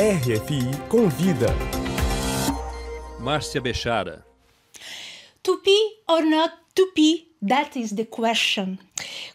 RFI convida. Márcia Bechara. Tupi or not Tupi? That is the question.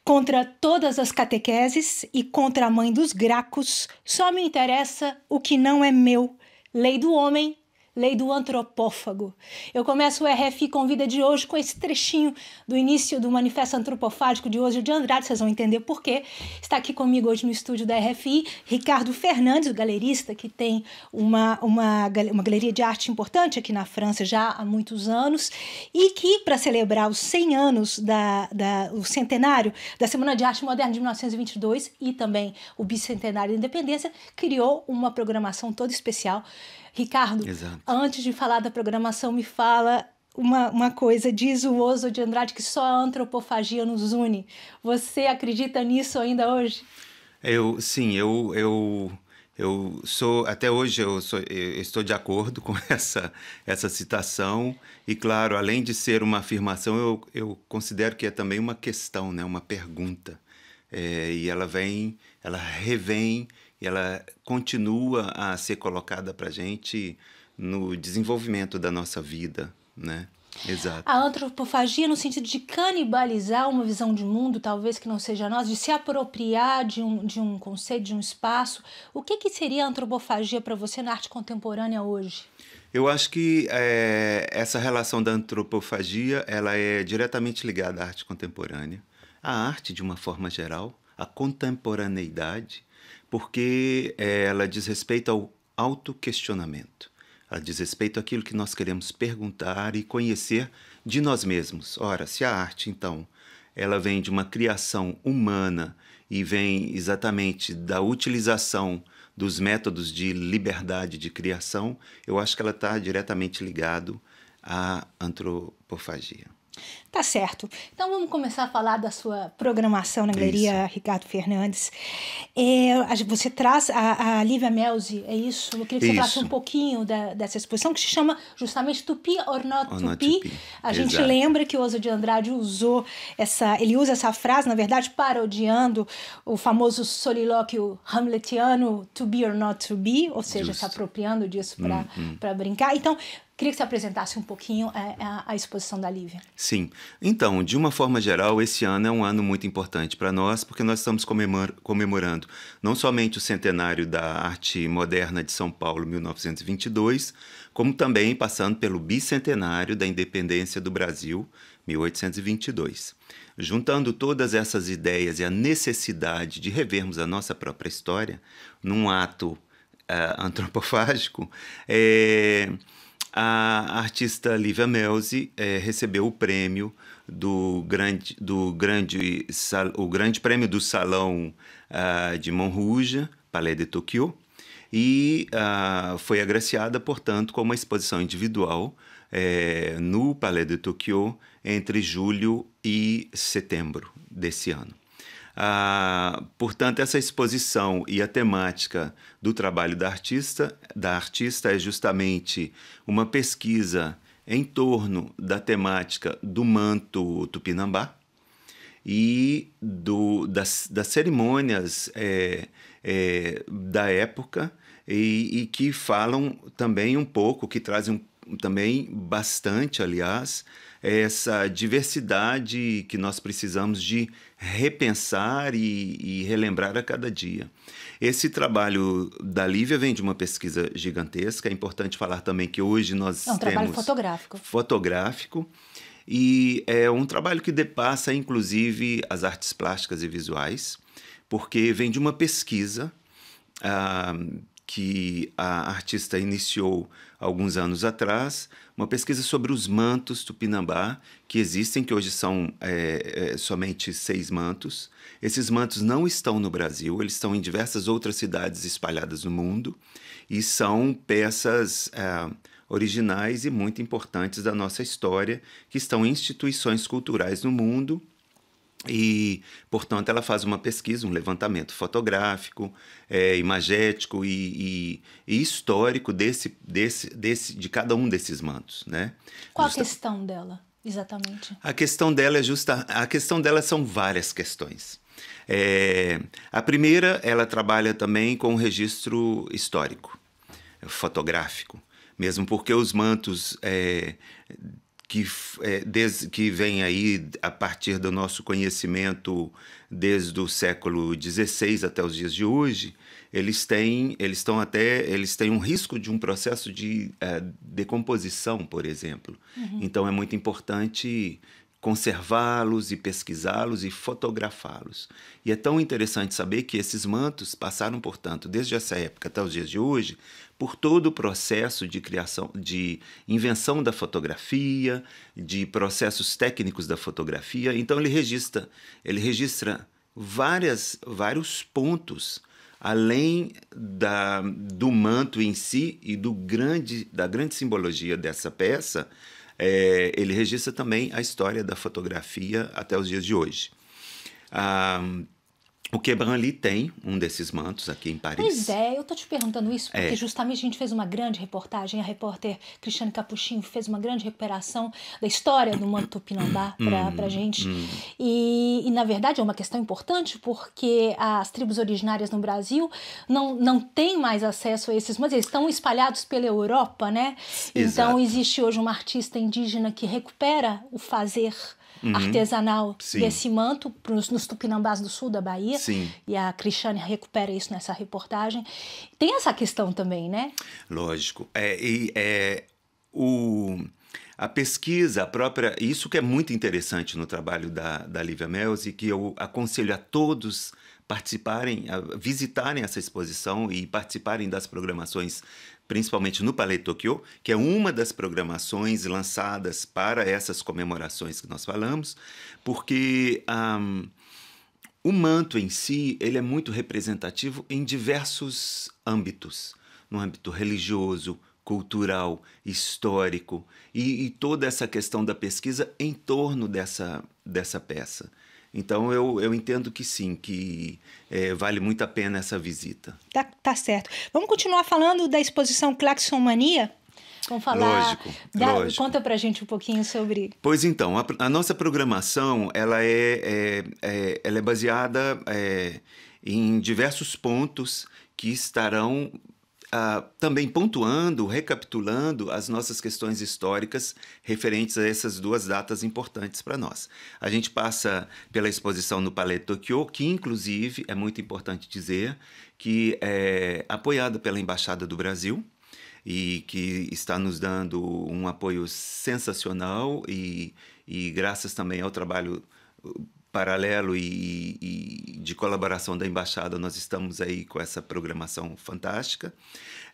Contra todas as catequeses e contra a mãe dos gracos, só me interessa o que não é meu. Lei do homem, Lei do Antropófago. Eu começo o RFI Convida de hoje com esse trechinho do início do Manifesto Antropofágico de hoje de Andrade, vocês vão entender por quê. Está aqui comigo hoje no estúdio da RFI Ricardo Fernandes, o galerista que tem uma, uma, uma galeria de arte importante aqui na França já há muitos anos e que, para celebrar os 100 anos, da, da, o centenário da Semana de Arte Moderna de 1922 e também o bicentenário da independência, criou uma programação toda especial Ricardo, Exato. Antes de falar da programação, me fala uma, uma coisa. Diz o Oso de Andrade que só a antropofagia nos une. Você acredita nisso ainda hoje? Eu, sim, eu, eu, eu sou até hoje eu, sou, eu estou de acordo com essa essa citação e claro, além de ser uma afirmação, eu, eu considero que é também uma questão, né, uma pergunta. É, e ela vem, ela revém, e ela continua a ser colocada para gente no desenvolvimento da nossa vida, né? Exato. A antropofagia no sentido de canibalizar uma visão de mundo, talvez que não seja nossa, de se apropriar de um, de um conceito, de um espaço. O que, que seria a antropofagia para você na arte contemporânea hoje? Eu acho que é, essa relação da antropofagia ela é diretamente ligada à arte contemporânea, à arte de uma forma geral, à contemporaneidade, porque é, ela diz respeito ao autoquestionamento diz respeito àquilo que nós queremos perguntar e conhecer de nós mesmos. Ora, se a arte, então, ela vem de uma criação humana e vem exatamente da utilização dos métodos de liberdade de criação, eu acho que ela está diretamente ligado à antropofagia. Tá certo. Então vamos começar a falar da sua programação na Galeria isso. Ricardo Fernandes. É, você traz a, a Lívia Melzi, é isso? Eu queria que isso. você falasse um pouquinho da, dessa exposição que se chama justamente Tupi or Not, or be Not Tupi. A Exato. gente lembra que o Oso de Andrade usou essa. Ele usa essa frase, na verdade, parodiando o famoso solilóquio hamletiano To Be or Not To Be, ou seja, se apropriando disso para hum, hum. brincar. Então, Queria que você apresentasse um pouquinho a, a, exposição da Lívia. Sim. Então, de uma forma geral, esse ano é um ano muito importante para nós, porque nós estamos comemorando não somente o centenário da arte moderna de São Paulo, 1922, como também passando pelo bicentenário da independência do Brasil, 1822. Juntando todas essas ideias e a necessidade de revermos a nossa própria história, num ato uh, antropofágico, é a artista Lívia Melzi é, recebeu o prêmio do grande, do grande sal, o grande prêmio do Salão uh, de Montrouge, Palais de Tokyo, e uh, foi agraciada, portanto, com uma exposição individual é, no Palais de Tokyo entre julho e setembro desse ano. Ah, portanto, essa exposição e a temática do trabalho da artista, da artista é justamente uma pesquisa em torno da temática do manto tupinambá e do, das, das cerimônias é, é, da época e, e, que falam também um pouco, que trazem também bastante, aliás, essa diversidade que nós precisamos de repensar e, e, relembrar a cada dia. Esse trabalho da Lívia vem de uma pesquisa gigantesca. É importante falar também que hoje nós temos... É um temos trabalho fotográfico. Fotográfico. E é um trabalho que depassa, inclusive, as artes plásticas e visuais, porque vem de uma pesquisa... Ah, que a artista iniciou alguns anos atrás, uma pesquisa sobre os mantos tupinambá, que existem, que hoje são é, é, somente seis mantos. Esses mantos não estão no Brasil, eles estão em diversas outras cidades espalhadas no mundo e são peças é, originais e muito importantes da nossa história, que estão em instituições culturais no mundo e, portanto, ela faz uma pesquisa, um levantamento fotográfico, é, imagético e, e, e, histórico desse, desse, desse, de cada um desses mantos. Né? Qual Justa... a questão dela, exatamente? A questão dela é justa. A questão dela são várias questões. É... A primeira, ela trabalha também com o registro histórico, fotográfico mesmo porque os mantos é, que, é, des, que vem aí a partir do nosso conhecimento desde o século XVI até os dias de hoje, eles têm, eles estão até, eles têm um risco de um processo de é, decomposição, por exemplo. Uhum. Então é muito importante conservá-los e pesquisá-los e fotografá-los. E é tão interessante saber que esses mantos passaram, portanto, desde essa época até os dias de hoje, por todo o processo de criação, de invenção da fotografia, de processos técnicos da fotografia. Então ele registra, ele registra várias, vários pontos além da, do manto em si e do grande, da grande simbologia dessa peça é, ele registra também a história da fotografia até os dias de hoje. Ah, o ali tem um desses mantos aqui em Paris. Pois é, eu tô te perguntando isso é. porque é. justamente a gente fez uma grande reportagem, a repórter Cristiane Capuchinho fez uma grande recuperação da história do manto Tupinambá para hum, pra gente. Hum. E, e, na verdade é uma questão importante porque as tribos originárias no Brasil não, não têm mais acesso a esses mantos, eles estão espalhados pela Europa, né? Então, Exato. Então existe hoje uma artista indígena que recupera o fazer Uhum. artesanal Sim. desse manto pros, nos Tupinambás do sul da Bahia. Sim. E a Cristiane recupera isso nessa reportagem. Tem essa questão também, né? Lógico. É, e, é, o, a pesquisa, própria. Isso que é muito interessante no trabalho da, da Lívia Melzi, que eu aconselho a todos participarem, visitarem essa exposição e participarem das programações, principalmente no Palais Tokyo, que é uma das programações lançadas para essas comemorações que nós falamos, porque um, ah, o manto em si, ele é muito representativo em diversos âmbitos, no âmbito religioso, cultural, histórico e, e, toda essa questão da pesquisa em torno dessa, dessa peça. Então eu, eu entendo que sim, que é, vale muito a pena essa visita. Tá, tá certo. Vamos continuar falando da exposição Claxon Mania? Vamos falar. Lógico, dá, lógico. Conta pra gente um pouquinho sobre. Pois então, a, a nossa programação ela é, é, é ela é baseada é, em diversos pontos que estarão ah, também pontuando, recapitulando as nossas questões históricas referentes a essas duas datas importantes para nós. A gente passa pela exposição no Palais Tokyo, que inclusive é muito importante dizer que é apoiada pela Embaixada do Brasil, e que está nos dando um apoio sensacional e, e graças também ao trabalho uh, paralelo e, e, de colaboração da embaixada nós estamos aí com essa programação fantástica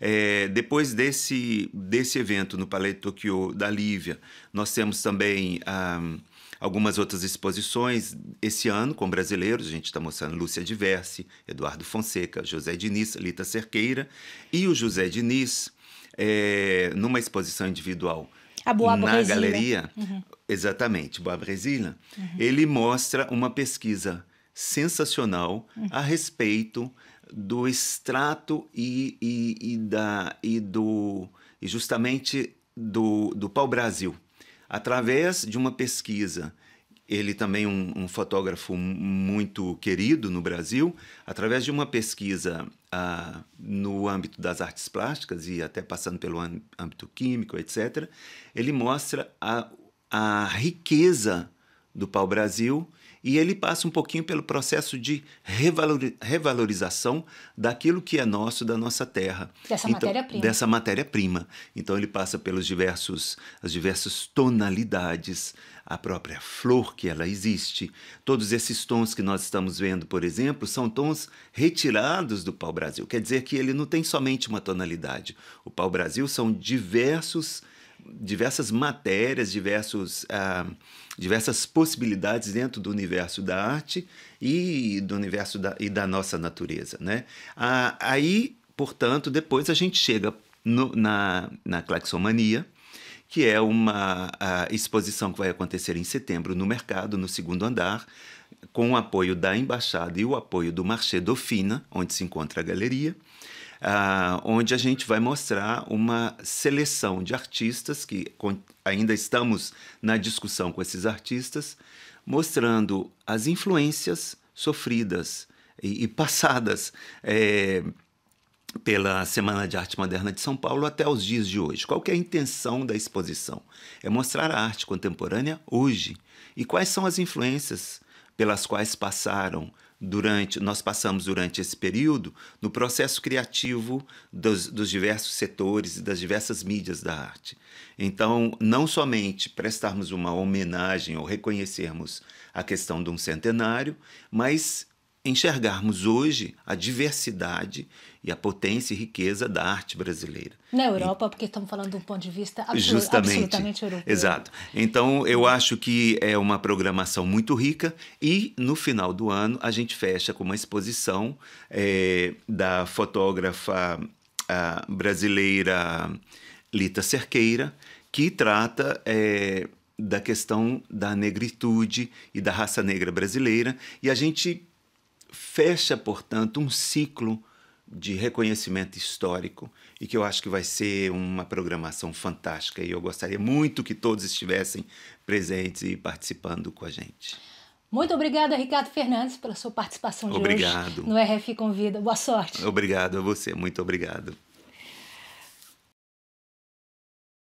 é, depois desse desse evento no Palais de Tokyo da Lívia nós temos também um, ah, algumas outras exposições esse ano com brasileiros. A gente está mostrando Lúcia Diversi, Eduardo Fonseca, José Diniz, Lita Cerqueira e o José Diniz é, numa exposição individual a Boa na galeria, uhum. exatamente, Boa Brasília uhum. ele mostra uma pesquisa sensacional uhum. a respeito do extrato e, e, e, da, e, do, e justamente do, do pau-brasil, através de uma pesquisa ele também é um, um fotógrafo muito querido no Brasil, através de uma pesquisa uh, no âmbito das artes plásticas e até passando pelo âmbito químico, etc., ele mostra a, a riqueza do pau-brasil e ele passa um pouquinho pelo processo de revalorização daquilo que é nosso, da nossa terra. Dessa então, matéria-prima. Dessa matéria-prima. Então ele passa pelos diversos, as diversas tonalidades, a própria flor que ela existe. Todos esses tons que nós estamos vendo, por exemplo, são tons retirados do pau-brasil. Quer dizer que ele não tem somente uma tonalidade. O pau-brasil são diversos diversas matérias, diversos, ah, diversas possibilidades dentro do universo da arte e do universo da, e da nossa natureza. Né? Ah, aí, portanto, depois a gente chega no, na, na Claxomania, que é uma ah, exposição que vai acontecer em setembro no mercado, no segundo andar, com o apoio da Embaixada e o apoio do Marché Dauphina, onde se encontra a galeria. Ah, onde a gente vai mostrar uma seleção de artistas que ainda estamos na discussão com esses artistas, mostrando as influências sofridas e, e passadas. É, pela Semana de Arte Moderna de São Paulo até os dias de hoje. Qual é a intenção da exposição? É mostrar a arte contemporânea hoje e quais são as influências pelas quais passaram durante nós passamos durante esse período no processo criativo dos, dos diversos setores e das diversas mídias da arte. Então, não somente prestarmos uma homenagem ou reconhecermos a questão de um centenário, mas enxergarmos hoje a diversidade e a potência e riqueza da arte brasileira. Na Europa, e, porque estamos falando de um ponto de vista absolut, justamente, absolutamente europeu. Exato. Então, eu acho que é uma programação muito rica e, no final do ano, a gente fecha com uma exposição é, da fotógrafa brasileira Lita Cerqueira, que trata... É, da questão da negritude e da raça negra brasileira, e a gente fecha, portanto, um ciclo de reconhecimento histórico e que eu acho que vai ser uma programação fantástica e eu gostaria muito que todos estivessem presentes e participando com a gente. Muito obrigada, Ricardo Fernandes, pela sua participação de obrigado. hoje no RF Convida. Boa sorte. Obrigado a você, muito obrigado.